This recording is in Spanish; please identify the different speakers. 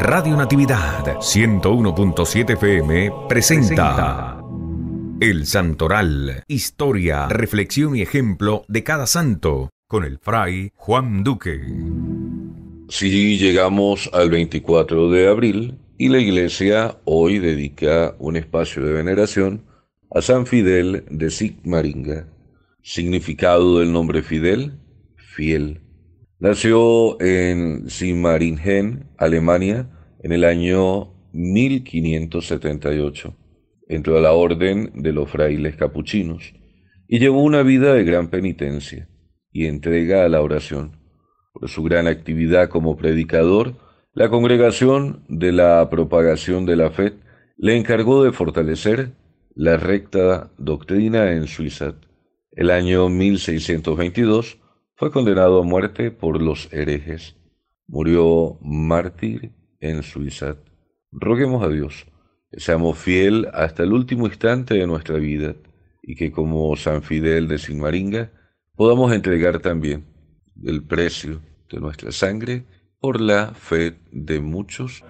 Speaker 1: Radio Natividad 101.7 FM presenta El Santoral, historia, reflexión y ejemplo de cada santo, con el fray Juan Duque.
Speaker 2: Si sí, llegamos al 24 de abril y la iglesia hoy dedica un espacio de veneración a San Fidel de Sigmaringa. Significado del nombre Fidel, fiel. Nació en Simaringen, Alemania, en el año 1578, entró a la orden de los frailes capuchinos y llevó una vida de gran penitencia y entrega a la oración. Por su gran actividad como predicador, la congregación de la propagación de la fe le encargó de fortalecer la recta doctrina en Suiza. El año 1622 fue condenado a muerte por los herejes. Murió mártir en Suiza. Roguemos a Dios que seamos fiel hasta el último instante de nuestra vida y que como San Fidel de Sinmaringa podamos entregar también el precio de nuestra sangre por la fe de muchos.